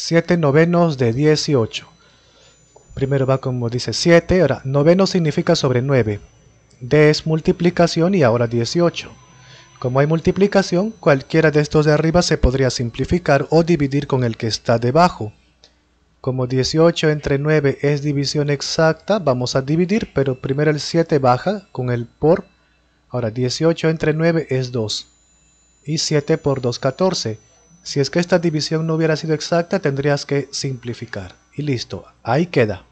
7 novenos de 18. Primero va como dice 7, ahora noveno significa sobre 9. D es multiplicación y ahora 18. Como hay multiplicación, cualquiera de estos de arriba se podría simplificar o dividir con el que está debajo. Como 18 entre 9 es división exacta, vamos a dividir, pero primero el 7 baja con el por. Ahora 18 entre 9 es 2. Y 7 por 2, 14. Si es que esta división no hubiera sido exacta, tendrías que simplificar. Y listo, ahí queda.